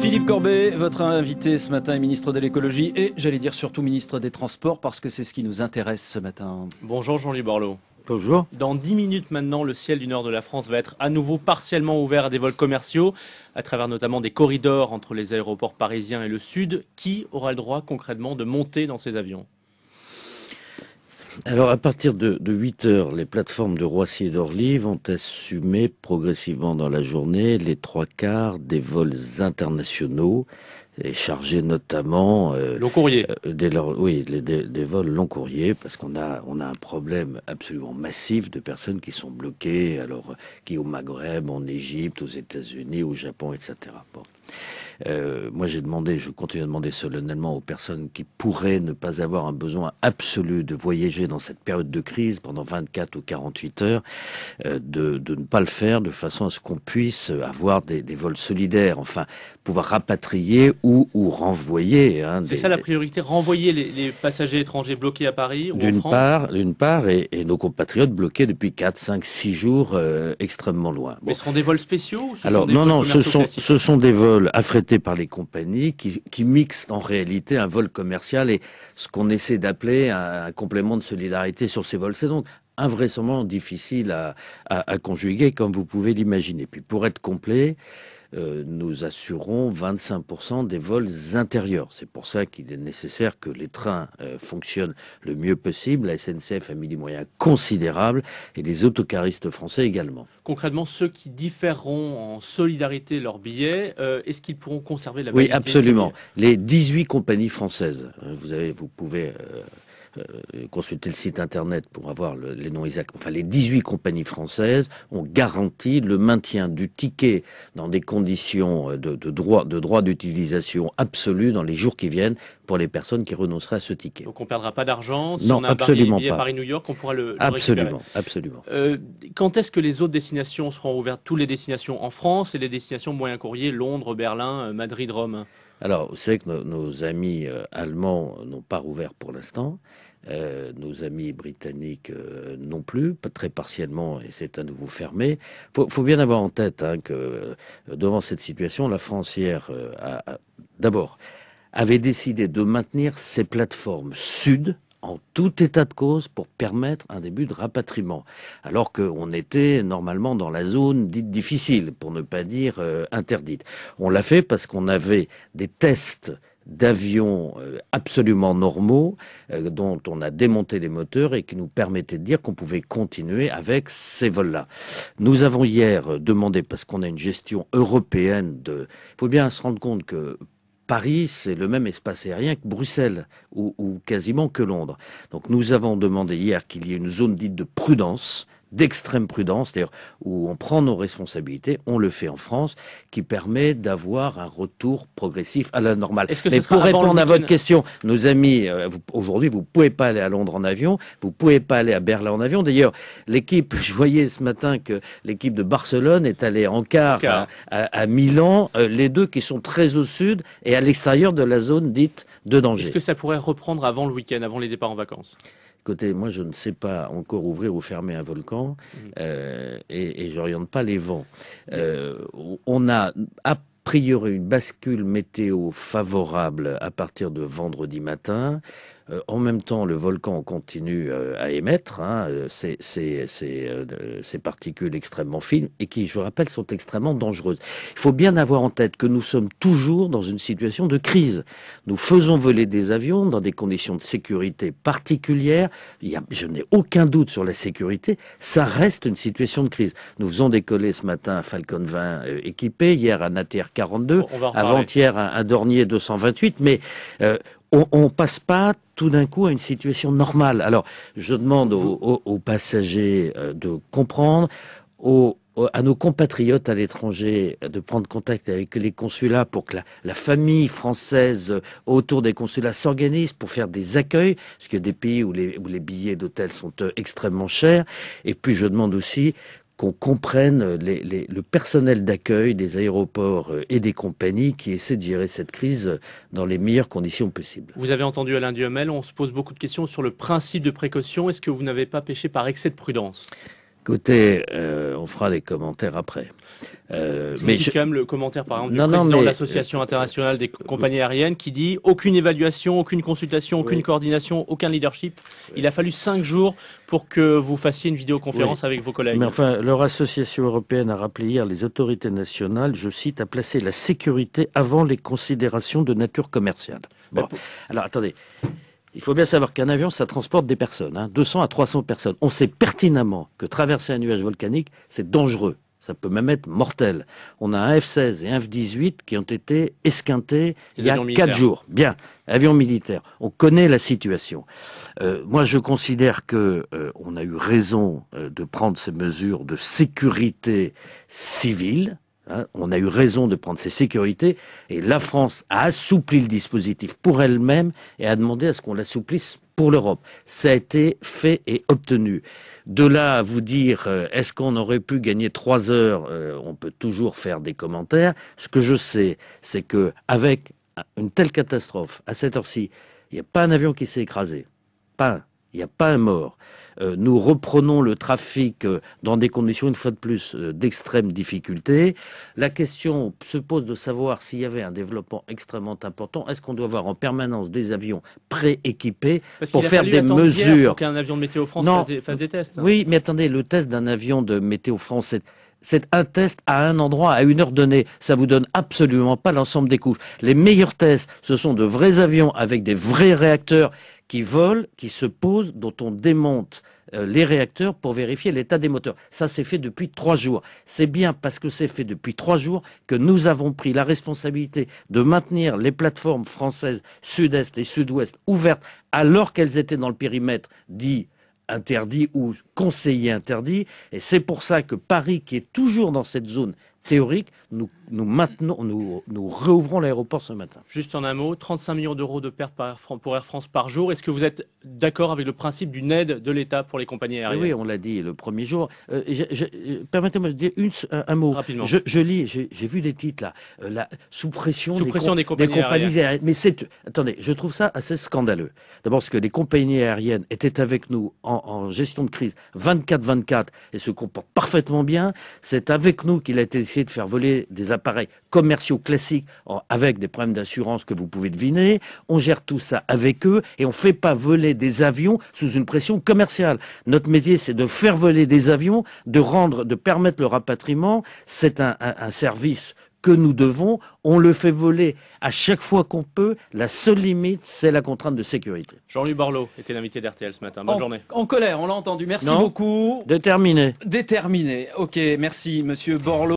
Philippe Corbet, votre invité ce matin est ministre de l'écologie et j'allais dire surtout ministre des Transports parce que c'est ce qui nous intéresse ce matin. Bonjour Jean-Louis Borloo. Bonjour. Dans 10 minutes maintenant, le ciel du nord de la France va être à nouveau partiellement ouvert à des vols commerciaux, à travers notamment des corridors entre les aéroports parisiens et le sud. Qui aura le droit concrètement de monter dans ces avions alors à partir de, 8 heures, les plateformes de Roissy et d'Orly vont assumer progressivement dans la journée les trois quarts des vols internationaux et chargés notamment euh, courrier euh, des, oui des, vols long courrier parce qu'on a on a un problème absolument massif de personnes qui sont bloquées alors qui euh, au Maghreb en Égypte aux États-Unis au Japon etc euh, moi, j'ai demandé, je continue à demander solennellement aux personnes qui pourraient ne pas avoir un besoin absolu de voyager dans cette période de crise pendant 24 ou 48 heures, euh, de, ne pas le faire de façon à ce qu'on puisse avoir des, vols solidaires, enfin, pouvoir rapatrier ou, renvoyer. Hein, C'est ça la priorité, renvoyer les, passagers étrangers bloqués à Paris ou D'une part, d'une part, et, nos compatriotes bloqués depuis 4, 5, 6 jours euh, extrêmement loin. Mais ce seront des vols spéciaux Alors, non, non, ce sont, ce sont des vols affrétés affrété par les compagnies qui, mixent en réalité un vol commercial et ce qu'on essaie d'appeler un, complément de solidarité sur ces vols. C'est donc invraisemblablement difficile à, à, conjuguer, comme vous pouvez l'imaginer. Puis pour être complet, euh, nous assurons 25% des vols intérieurs. C'est pour ça qu'il est nécessaire que les trains euh, fonctionnent le mieux possible. La SNCF a mis des moyens considérables et les autocaristes français également. Concrètement, ceux qui différeront en solidarité leurs billets, euh, est-ce qu'ils pourront conserver la Oui, absolument. Les 18 compagnies françaises, hein, vous, avez, vous pouvez euh, consulter le site internet pour avoir les noms exacts. Enfin, les 18 compagnies françaises ont garanti le maintien du ticket dans des conditions euh, de, droit de droit d'utilisation absolue dans les jours qui viennent pour les personnes qui renonceraient à ce ticket. Donc on perdra pas d'argent si on a absolument à Paris New York, on pourra le, le absolument, absolument. Euh, quand est-ce que les autres destinations seront ouvertes Toutes les destinations en France et les destinations moyen courrier Londres, Berlin, Madrid, Rome. Alors, vous savez que nos, amis euh, allemands n'ont pas rouvert pour l'instant. Euh, nos amis britanniques euh, non plus, très partiellement, et c'est à nouveau fermé. Il faut, bien avoir en tête hein, que devant cette situation, la France hier a d'abord avait décidé de maintenir ses plateformes sud en tout état de cause pour permettre un début de rapatriement. Alors qu'on était normalement dans la zone dite difficile, pour ne pas dire euh, interdite. On l'a fait parce qu'on avait des tests d'avions euh, absolument normaux euh, dont on a démonté les moteurs et qui nous permettaient de dire qu'on pouvait continuer avec ces vols-là. Nous avons hier demandé, parce qu'on a une gestion européenne de... Il faut bien se rendre compte que Paris, c'est le même espace aérien que Bruxelles ou, quasiment que Londres. Donc nous avons demandé hier qu'il y ait une zone dite de prudence d'extrême prudence, cest où on prend nos responsabilités, on le fait en France, qui permet d'avoir un retour progressif à la normale. Mais pour répondre à votre question, nos amis, euh, aujourd'hui, vous pouvez pas aller à Londres en avion, vous pouvez pas aller à Berlin en avion. D'ailleurs, l'équipe, je voyais ce matin que l'équipe de Barcelone est allée en car à, Milan, euh, les deux qui sont très au sud et à l'extérieur de la zone dite de danger. Est-ce que ça pourrait reprendre avant le week-end, avant les départs en vacances moi, je ne sais pas encore ouvrir ou fermer un volcan mm. euh, et, et j'oriente pas les vents. Euh, on a a priori une bascule météo favorable à partir de vendredi matin. Euh, en même temps, le volcan continue euh, à émettre hein, ces, euh, particules extrêmement fines et qui, je rappelle, sont extrêmement dangereuses. Il faut bien avoir en tête que nous sommes toujours dans une situation de crise. Nous faisons voler des avions dans des conditions de sécurité particulières. je n'ai aucun doute sur la sécurité. Ça reste une situation de crise. Nous faisons décoller ce matin un Falcon 20 équipé, hier un ATR 42, avant-hier un, un Dornier 228, mais on, ne passe pas tout d'un coup à une situation normale. Alors, je demande aux, passagers euh, de comprendre, à nos compatriotes à l'étranger euh, de prendre contact avec les consulats pour que la, famille française euh, autour des consulats s'organise pour faire des accueils, parce qu'il y a des pays où les, où les billets d'hôtel sont extrêmement chers. Et puis je demande aussi qu'on comprenne le personnel d'accueil des aéroports euh, et des compagnies qui essaient de gérer cette crise dans les meilleures conditions possibles. Vous avez entendu Alain Diomel, on se pose beaucoup de questions sur le principe de précaution. Est-ce que vous n'avez pas pêché par excès de prudence Écoutez, euh, on fera les commentaires après. Euh, mais je... quand même le commentaire par exemple du président de l'association euh, internationale des compagnies aériennes qui dit aucune évaluation, aucune consultation, aucune coordination, aucun leadership. Il a fallu cinq jours pour que vous fassiez une vidéoconférence avec vos collègues. Mais enfin, leur association européenne a rappelé hier les autorités nationales, je cite, à placer la sécurité avant les considérations de nature commerciale. Ben, Alors attendez, il faut bien savoir qu'un avion, ça transporte des personnes, hein, 200 à 300 personnes. On sait pertinemment que traverser un nuage volcanique, c'est dangereux. Ça peut même être mortel. On a un F-16 et un F-18 qui ont été esquintés il y a quatre jours. Bien, avion militaire. On connaît la situation. Euh, moi, je considère que euh, on a eu raison euh, de prendre ces mesures de sécurité civile Hein, on a eu raison de prendre ces sécurités et la France a assoupli le dispositif pour elle-même et a demandé à ce qu'on l'assouplisse pour l'Europe. Ça a été fait et obtenu. De là à vous dire, euh, est-ce qu'on aurait pu gagner trois heures euh, On peut toujours faire des commentaires. Ce que je sais, c'est que avec une telle catastrophe à cette heure-ci, il n'y a pas un avion qui s'est écrasé, pas un. Il n'y a pas un mort. Euh, nous reprenons le trafic euh, dans des conditions, une fois de plus, euh, d'extrême difficulté. La question se pose de savoir s'il y avait un développement extrêmement important. Est-ce qu'on doit avoir en permanence des avions prééquipés pour faire des mesures qu'un avion de Météo France des, tests. Hein. Oui, mais attendez, le test d'un avion de Météo français c'est un test à un endroit, à une heure donnée. Ça vous donne absolument pas l'ensemble des couches. Les meilleurs tests, ce sont de vrais avions avec des vrais réacteurs qui volent, qui se posent, dont on démonte euh, les réacteurs pour vérifier l'état des moteurs. Ça, s'est fait depuis trois jours. C'est bien parce que c'est fait depuis trois jours que nous avons pris la responsabilité de maintenir les plateformes françaises sud-est et sud-ouest ouvertes alors qu'elles étaient dans le périmètre dit interdit ou conseiller interdit. Et c'est pour ça que Paris, qui est toujours dans cette zone théorique, nous, nous, maintenons, nous, nous réouvrons l'aéroport ce matin. Juste en un mot, 35 millions d'euros de pertes pour Air France par jour. Est-ce que vous êtes d'accord avec le principe d'une aide de l'État pour les compagnies aériennes Oui, on l'a dit le premier jour. Euh, permettez-moi de dire une, un, mot. Rapidement. Je, lis, j'ai vu des titres là, euh, la sous pression, des, des, compagnies, aériennes. Mais c'est, attendez, je trouve ça assez scandaleux. D'abord, parce que les compagnies aériennes étaient avec nous en, en gestion de crise 24-24 et se comportent parfaitement bien. C'est avec nous qu'il a été de faire voler des appareils commerciaux classiques avec des problèmes d'assurance que vous pouvez deviner. On gère tout ça avec eux et on ne fait pas voler des avions sous une pression commerciale. Notre métier, c'est de faire voler des avions, de rendre, de permettre le rapatriement. C'est un, service que nous devons, on le fait voler à chaque fois qu'on peut. La seule limite, c'est la contrainte de sécurité. Jean-Louis Borlo était l'invité d'RTL ce matin. Bonne en, journée. En colère, on l'a entendu. Merci beaucoup. Déterminé. Déterminé. Ok, merci, monsieur Borloo.